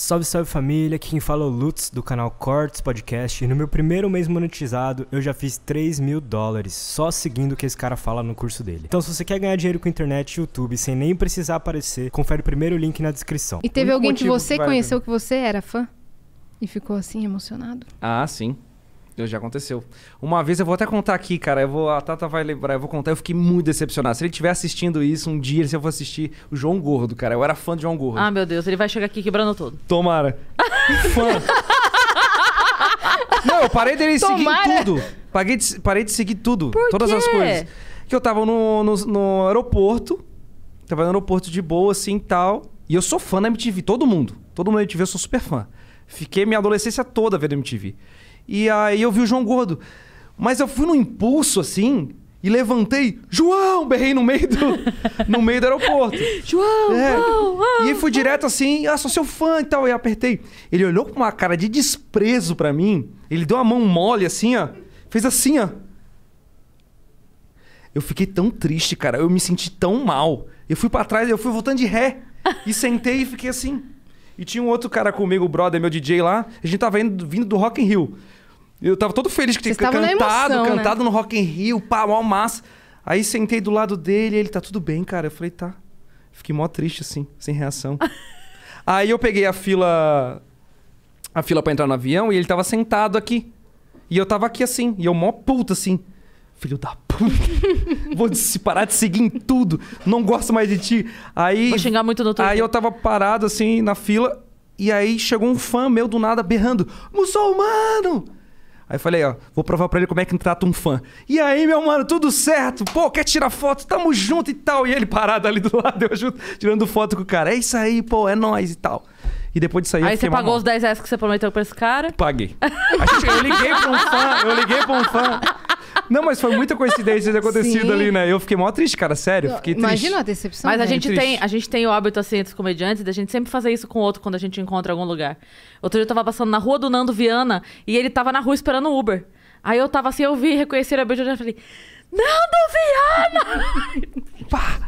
Salve, salve família, aqui quem fala é o Lutz do canal Cortes Podcast e no meu primeiro mês monetizado eu já fiz 3 mil dólares só seguindo o que esse cara fala no curso dele. Então se você quer ganhar dinheiro com internet e YouTube sem nem precisar aparecer, confere o primeiro link na descrição. E teve alguém que você que conheceu que você era fã e ficou assim emocionado? Ah, sim. Já aconteceu. Uma vez eu vou até contar aqui, cara. Eu vou, a Tata vai lembrar, eu vou contar. Eu fiquei muito decepcionado. Se ele estiver assistindo isso um dia, se eu for assistir o João Gordo, cara. Eu era fã de João Gordo. Ah, meu Deus, ele vai chegar aqui quebrando tudo. Tomara. fã. Não, eu parei dele Tomara. seguir tudo. Paguei de, parei de seguir tudo. Por todas quê? as coisas. Que eu tava no, no, no aeroporto. Tava no aeroporto de boa, assim e tal. E eu sou fã da MTV, todo mundo. Todo mundo da MTV, eu sou super fã. Fiquei minha adolescência toda vendo MTV. E aí eu vi o João gordo. Mas eu fui num impulso assim e levantei, João! Berrei no meio do, no meio do aeroporto. João! É. e fui direto assim, ah, sou seu fã e tal. E apertei. Ele olhou com uma cara de desprezo para mim. Ele deu a mão mole assim, ó. Fez assim, ó. Eu fiquei tão triste, cara. Eu me senti tão mal. Eu fui para trás, eu fui voltando de ré. e sentei e fiquei assim. E tinha um outro cara comigo, o brother, meu DJ lá. A gente tava indo, vindo do Rock in Rio. Eu tava todo feliz que tinha cantado, emoção, né? cantado né? no Rock in Rio, pá, mal massa. Aí sentei do lado dele, ele tá tudo bem, cara. Eu falei, tá. Fiquei mó triste assim, sem reação. Aí eu peguei a fila a fila para entrar no avião e ele tava sentado aqui. E eu tava aqui assim, e eu mó puta assim filho da puta. Vou parar de seguir em tudo. Não gosto mais de ti. Aí. Vou xingar muito no Twitter. Aí eu tava parado assim na fila. E aí chegou um fã meu do nada berrando: Muçulmano! Aí eu falei, ó, vou provar pra ele como é que trata um fã. E aí, meu mano, tudo certo? Pô, quer tirar foto? Tamo junto e tal. E ele parado ali do lado, eu junto, tirando foto com o cara. É isso aí, pô, é nós e tal. E depois disso aí... Aí você pagou mal. os 10 reais que você prometeu pra esse cara? Paguei. eu liguei pra um fã, eu liguei pra um fã. Não, mas foi muita coincidência ter acontecido Sim. ali, né? Eu fiquei mó triste, cara, sério. Fiquei triste. Imagina a decepção. Mas a né? gente, tem, a gente tem o hábito, assim, entre os comediantes, da gente sempre fazer isso com o outro quando a gente encontra algum lugar. Outro dia eu tava passando na rua do Nando Viana e ele tava na rua esperando o Uber. Aí eu tava assim, eu vi, reconheceram a beijo e falei: Nando Viana! Pá!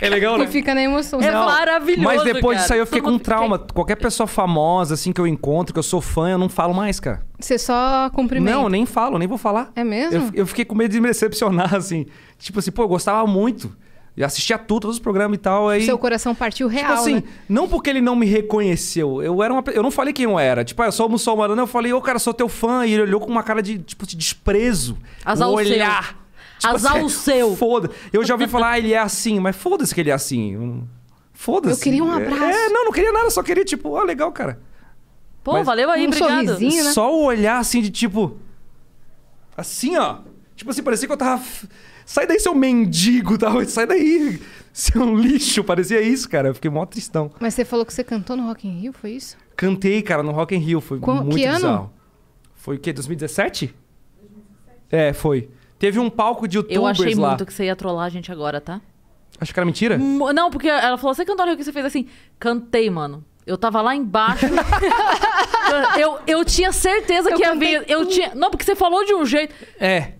É legal, né? Não fica na emoção. É maravilhoso. Mas depois cara. disso aí eu fiquei Todo com trauma. Fica... Qualquer pessoa famosa, assim, que eu encontro, que eu sou fã, eu não falo mais, cara. Você só cumprimenta? Não, nem falo, nem vou falar. É mesmo? Eu, eu fiquei com medo de me decepcionar, assim. Tipo assim, pô, eu gostava muito. Eu assistia tudo, todos os programas e tal. Aí... Seu coração partiu tipo real, tipo assim, né? não porque ele não me reconheceu. Eu era uma... eu não falei quem eu era. Tipo, ah, eu sou muçulmano. Eu falei, ô, oh, cara, sou teu fã. E ele olhou com uma cara de, tipo, de desprezo. Azalceu. Um olhar Tipo, Azar assim, o seu. Foda. Eu já ouvi falar, ah, ele é assim, mas foda-se que ele é assim. Foda-se. Eu queria um é, abraço. É, não, não queria nada, só queria, tipo, ó, ah, legal, cara. Pô, mas valeu aí, um obrigado. Né? Só o olhar assim de tipo. Assim, ó. Tipo assim, parecia que eu tava. Sai daí, seu mendigo, tá? sai daí, seu lixo. Parecia isso, cara. Eu fiquei mó tristão. Mas você falou que você cantou no Rock in Rio, foi isso? Cantei, cara, no Rock in Rio. Foi Com... muito que bizarro. Ano? Foi o quê? 2017? 2017? É, foi. Teve um palco de youtubers Eu achei lá. muito que você ia trollar a gente agora, tá? Acho que era mentira? M não, porque ela falou, você cantou o que você fez assim? Cantei, mano. Eu tava lá embaixo. eu, eu tinha certeza eu que ia vir. Eu tinha... Não, porque você falou de um jeito. É.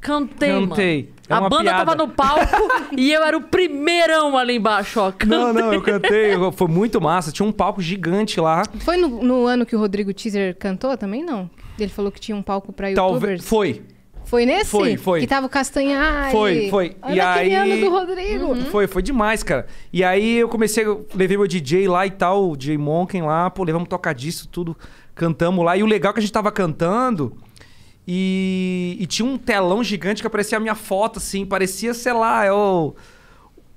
Cantei, cantei. mano. É a banda piada. tava no palco e eu era o primeirão ali embaixo, ó. Cantei. Não, não, eu cantei. Foi muito massa. Tinha um palco gigante lá. Foi no, no ano que o Rodrigo Teaser cantou também, não? Ele falou que tinha um palco pra youtubers. Talvez... Foi. Foi nesse? Foi, foi. Que tava o castanhar Foi, foi. Olha e aí... ano do Rodrigo. Uhum. Foi, foi demais, cara. E aí eu comecei, eu levei meu DJ lá e tal, o DJ Monken lá, pô, levamos tocar disso, tudo, cantamos lá. E o legal é que a gente tava cantando e... e, tinha um telão gigante que aparecia a minha foto, assim, parecia, sei lá, eu... É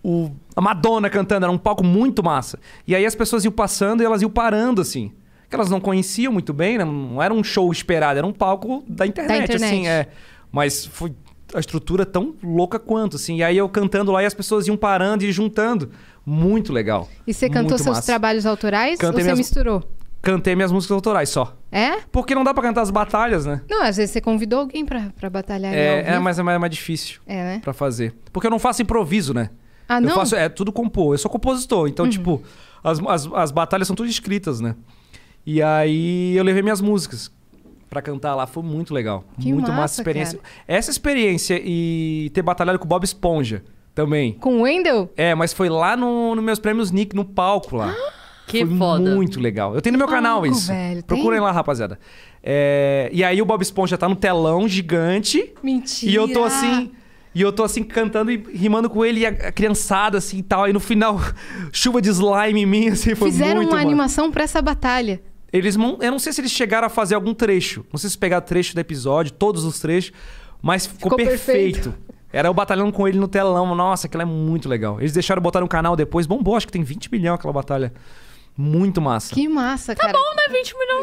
o, a Madonna cantando, era um palco muito massa. E aí as pessoas iam passando e elas iam parando, assim que elas não conheciam muito bem, né? não era um show esperado, era um palco da internet, da assim, internet. assim, é. Mas foi a estrutura tão louca quanto, assim. E aí eu cantando lá e as pessoas iam parando e juntando. Muito legal. E você cantou seus massa. trabalhos autorais Cantei ou minhas... você misturou? Cantei minhas músicas autorais só. É? Porque não dá pra cantar as batalhas, né? Não, às vezes você convidou alguém pra, pra batalhar. É, é mas é mais, é mais difícil. É, né? Pra fazer. Porque eu não faço improviso, né? Ah, eu não? Faço, é tudo compor. Eu sou compositor. Então, uhum. tipo, as, as, as batalhas são tudo escritas, né? E aí eu levei minhas músicas para cantar lá. Foi muito legal. Que muito massa, massa experiência. Cara. Essa experiência e ter batalhado com o Bob Esponja também. Com o Wendell? É, mas foi lá no, no meus prêmios Nick, no palco lá. Ah! Que foi foda. Muito legal. Eu tenho no meu canal Amigo, isso. Velho, Procurem tem? lá, rapaziada. É... E aí o Bob Esponja tá no telão gigante. Mentira. E eu tô assim. E eu tô assim cantando e rimando com ele e a criançada assim e tal. E no final, chuva de slime em mim, assim, foi Fizeram muito, uma mano. animação para essa batalha. Eles eu não sei se eles chegaram a fazer algum trecho. Não sei se pegar trecho do episódio, todos os trechos, mas ficou, ficou perfeito. perfeito. Era o batalhando com ele no telão. Nossa, aquilo é muito legal. Eles deixaram botar no canal depois. Bombou, acho que tem 20 milhões aquela batalha. Muito massa. Que massa, tá cara. Tá bom, né? 20 milhões.